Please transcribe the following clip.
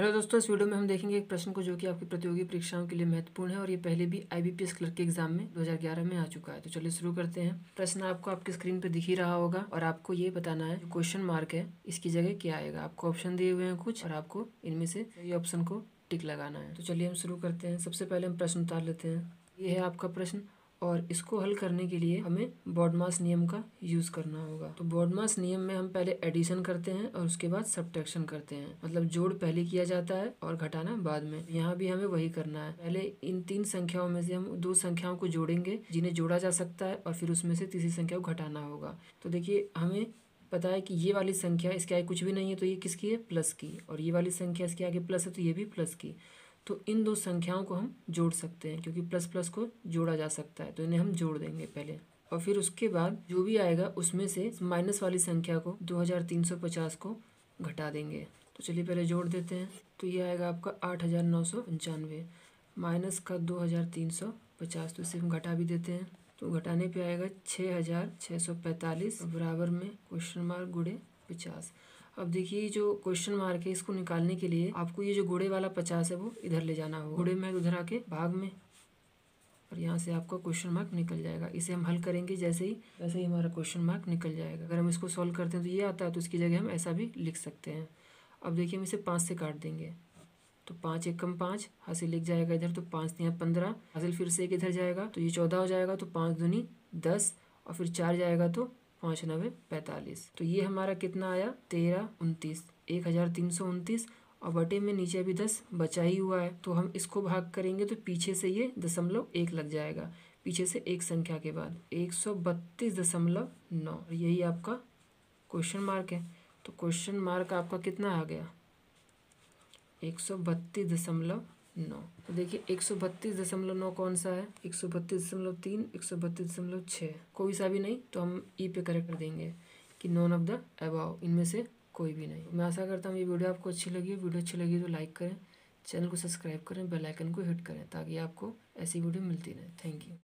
hello दोस्तों इस video में हम देखेंगे एक प्रश्न को जो कि आपकी प्रतियोगी परीक्षाओं के लिए महत्वपूर्ण है और ये पहले भी आईबीपीएस क्लर्क के एग्जाम में 2011 में आ चुका है तो चलिए शुरू करते हैं प्रश्न आपको आपकी स्क्रीन पर दिख ही रहा होगा और आपको ये बताना है क्वेश्चन मार्क है इसकी जगह क्या आएगा आपको ऑप्शन दिए हुए हैं कुछ और आपको इनमें से ये ऑप्शन को टिक लगाना है तो चलिए हम शुरू करते हैं सबसे पहले हम प्रश्न उतार लेते हैं ये है आपका प्रश्न और इसको हल करने के लिए हमें बॉडमास नियम का यूज़ करना होगा तो बॉडमास नियम में हम पहले एडिशन करते हैं और उसके बाद सब्ट्रैक्शन करते हैं मतलब जोड़ पहले किया जाता है और घटाना बाद में यहाँ भी हमें वही करना है पहले इन तीन संख्याओं में से हम दो संख्याओं को जोड़ेंगे जिन्हें जोड़ा जा सकता है और फिर उसमें से तीसरी संख्या को घटाना होगा तो देखिए हमें पता है कि ये वाली संख्या इसके आगे कुछ भी नहीं है तो ये किसकी है प्लस की और ये वाली संख्या इसके आगे प्लस है तो ये भी प्लस की तो इन दो संख्याओं को हम जोड़ सकते हैं क्योंकि प्लस प्लस को जोड़ा जा सकता है तो इन्हें हम जोड़ देंगे पहले और फिर उसके बाद जो भी आएगा उसमें से माइनस वाली संख्या को 2350 को घटा देंगे तो चलिए पहले जोड़ देते हैं तो ये आएगा आपका आठ हज़ार नौ सौ पंचानवे माइनस का दो हज़ार तीन सौ पचास तो इसे हम घटा भी देते हैं तो घटाने पे आएगा छः हज़ार छः सौ पैंतालीस बराबर में क्वेश्चन मार्क गुड़े पचास अब देखिए जो क्वेश्चन मार्क है इसको निकालने के लिए आपको ये जो घोड़े वाला पचास है वो इधर ले जाना होगा घोड़े में उधर आके भाग में और यहाँ से आपका क्वेश्चन मार्क निकल जाएगा इसे हम हल करेंगे जैसे ही वैसे ही हमारा क्वेश्चन मार्क निकल जाएगा अगर हम इसको सॉल्व करते हैं तो ये आता है तो इसकी जगह हम ऐसा भी लिख सकते हैं अब देखिए हम इसे पाँच से काट देंगे तो पाँच एक कम पाँच हासिल लिख जाएगा इधर तो पाँच यहाँ पंद्रह हासिल फिर से एक इधर जाएगा तो ये चौदह हो जाएगा तो पाँच दुनी दस और फिर चार जाएगा तो पंचानबे पैंतालीस तो ये हमारा कितना आया तेरह उनतीस एक हजार तीन सौ उनतीस और बटे में नीचे भी दस बचा ही हुआ है तो हम इसको भाग करेंगे तो पीछे से ये दशमलव एक लग जाएगा पीछे से एक संख्या के बाद एक सौ बत्तीस दशमलव नौ यही आपका क्वेश्चन मार्क है तो क्वेश्चन मार्क आपका कितना आ गया एक सौ बत्तीस दशमलव नौ तो देखिए एक सौ बत्तीस दशमलव नौ कौन सा है एक सौ बत्तीस दशमलव तीन एक सौ बत्तीस दशमलव छः कोई सा भी नहीं तो हम ई e पे करेक्ट कर देंगे कि नॉन ऑफ द अबाव इनमें से कोई भी नहीं मैं आशा करता हूँ ये वीडियो आपको अच्छी लगी वीडियो अच्छी लगी तो लाइक करें चैनल को सब्सक्राइब करें बेलाइकन को हिट करें ताकि आपको ऐसी वीडियो मिलती रहे थैंक यू